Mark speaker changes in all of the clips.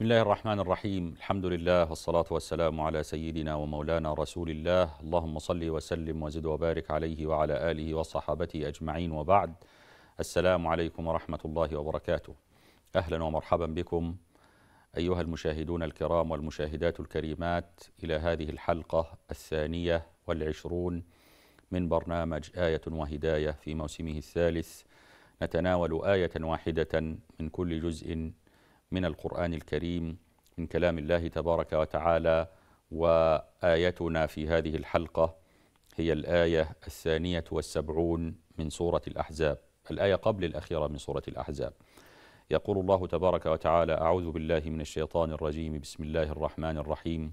Speaker 1: بسم الله الرحمن الرحيم الحمد لله والصلاة والسلام على سيدنا ومولانا رسول الله اللهم صل وسلم وزد وبارك عليه وعلى آله وصحابته أجمعين وبعد السلام عليكم ورحمة الله وبركاته أهلا ومرحبا بكم أيها المشاهدون الكرام والمشاهدات الكريمات إلى هذه الحلقة الثانية والعشرون من برنامج آية وهداية في موسمه الثالث نتناول آية واحدة من كل جزء من القرآن الكريم من كلام الله تبارك وتعالى وآيتنا في هذه الحلقة هي الآية الثانية والسبعون من سورة الأحزاب الآية قبل الأخيرة من سورة الأحزاب يقول الله تبارك وتعالى أعوذ بالله من الشيطان الرجيم بسم الله الرحمن الرحيم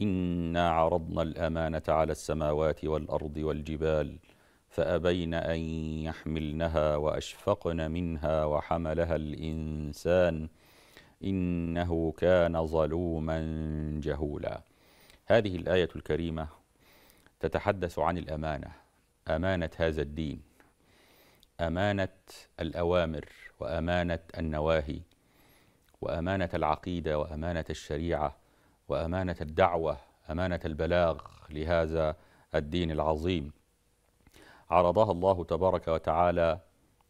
Speaker 1: إنا عرضنا الأمانة على السماوات والأرض والجبال فابين ان يحملنها واشفقن منها وحملها الانسان انه كان ظلوما جهولا هذه الايه الكريمه تتحدث عن الامانه امانه هذا الدين امانه الاوامر وامانه النواهي وامانه العقيده وامانه الشريعه وامانه الدعوه امانه البلاغ لهذا الدين العظيم عرضها الله تبارك وتعالى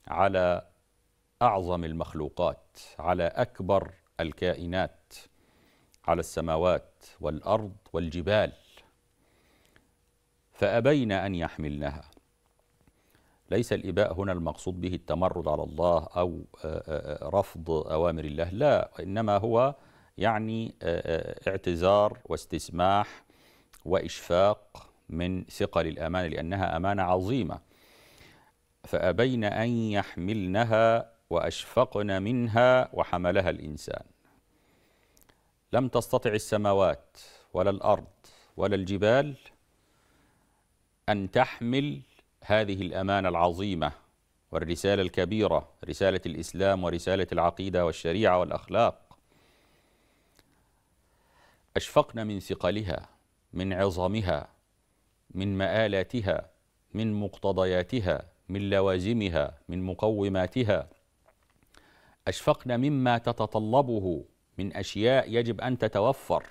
Speaker 1: على اعظم المخلوقات على اكبر الكائنات على السماوات والارض والجبال فابين ان يحملنها ليس الاباء هنا المقصود به التمرد على الله او آه، آه، آه، رفض اوامر الله لا انما هو يعني اعتذار واستسماح واشفاق من ثقل الأمانة لأنها أمانة عظيمة فأبين أن يحملنها وأشفقن منها وحملها الإنسان لم تستطع السماوات ولا الأرض ولا الجبال أن تحمل هذه الأمانة العظيمة والرسالة الكبيرة رسالة الإسلام ورسالة العقيدة والشريعة والأخلاق أشفقن من ثقلها من عظمها من مآلاتها من مقتضياتها من لوازمها من مقوماتها أشفقنا مما تتطلبه من أشياء يجب أن تتوفر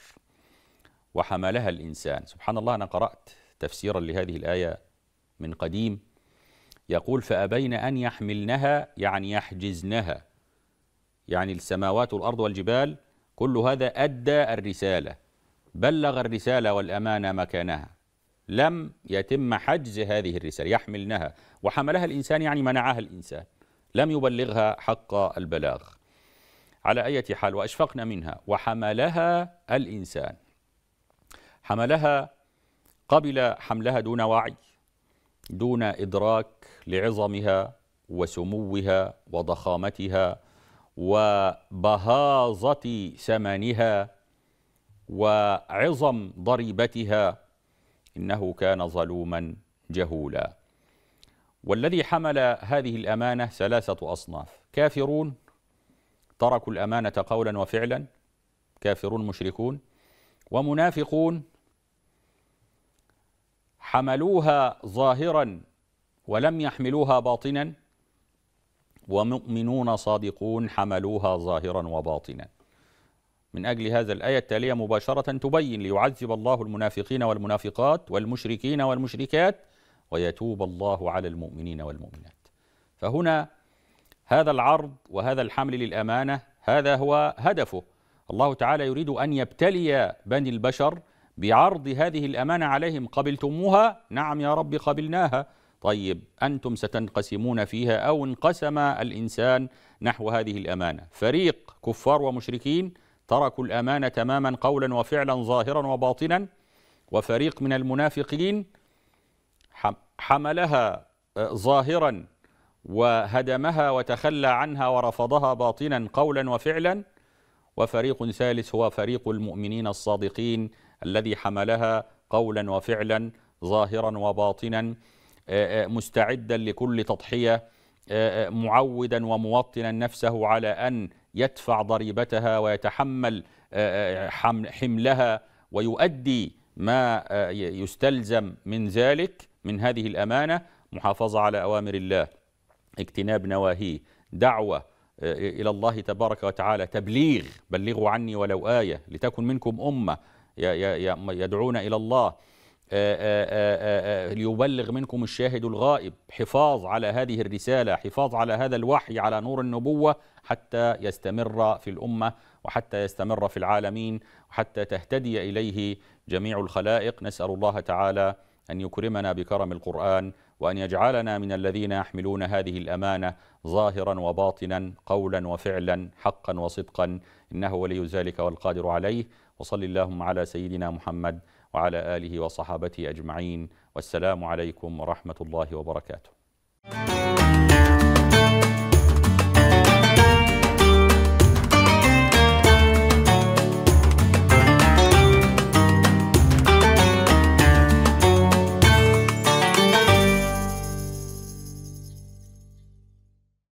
Speaker 1: وحملها الإنسان سبحان الله أنا قرأت تفسيرا لهذه الآية من قديم يقول فأبين أن يحملنها يعني يحجزنها يعني السماوات والأرض والجبال كل هذا أدى الرسالة بلغ الرسالة والأمانة مكانها لم يتم حجز هذه الرسالة يحملنها وحملها الإنسان يعني منعها الإنسان لم يبلغها حق البلاغ على أي حال وأشفقنا منها وحملها الإنسان حملها قبل حملها دون وعي دون إدراك لعظمها وسموها وضخامتها وبهاظة ثمنها وعظم ضريبتها إنه كان ظلوما جهولا والذي حمل هذه الأمانة ثلاثة أصناف كافرون تركوا الأمانة قولا وفعلا كافرون مشركون ومنافقون حملوها ظاهرا ولم يحملوها باطنا ومؤمنون صادقون حملوها ظاهرا وباطنا من أجل هذا الآية التالية مباشرة تبين ليعذب الله المنافقين والمنافقات والمشركين والمشركات ويتوب الله على المؤمنين والمؤمنات فهنا هذا العرض وهذا الحمل للأمانة هذا هو هدفه الله تعالى يريد أن يبتلي بني البشر بعرض هذه الأمانة عليهم قبلتموها نعم يا رب قبلناها طيب أنتم ستنقسمون فيها أو انقسم الإنسان نحو هذه الأمانة فريق كفار ومشركين تركوا الأمانة تماما قولا وفعلا ظاهرا وباطنا وفريق من المنافقين حملها آه، ظاهرا وهدمها وتخلى عنها ورفضها باطنا قولا وفعلا وفريق ثالث هو فريق المؤمنين الصادقين الذي حملها قولا وفعلا ظاهرا وباطنا آه، آه، مستعدا لكل تضحيه معودا وموطنا نفسه على ان يدفع ضريبتها ويتحمل آه، آه، حملها ويؤدي ما آه، يستلزم من ذلك من هذه الامانه محافظه على اوامر الله اجتناب نواهيه دعوه الى الله تبارك وتعالى تبليغ بلغوا عني ولو ايه لتكن منكم امه يدعون الى الله آه، آه، آه، ليبلغ منكم الشاهد الغائب حفاظ على هذه الرسالة حفاظ على هذا الوحي على نور النبوة حتى يستمر في الأمة وحتى يستمر في العالمين وحتى تهتدي إليه جميع الخلائق نسأل الله تعالى أن يكرمنا بكرم القرآن وأن يجعلنا من الذين يحملون هذه الأمانة ظاهرا وباطنا قولا وفعلا حقا وصدقا إنه ولي ذلك والقادر عليه وصل اللهم على سيدنا محمد وعلى آله وصحابته أجمعين والسلام عليكم ورحمة الله وبركاته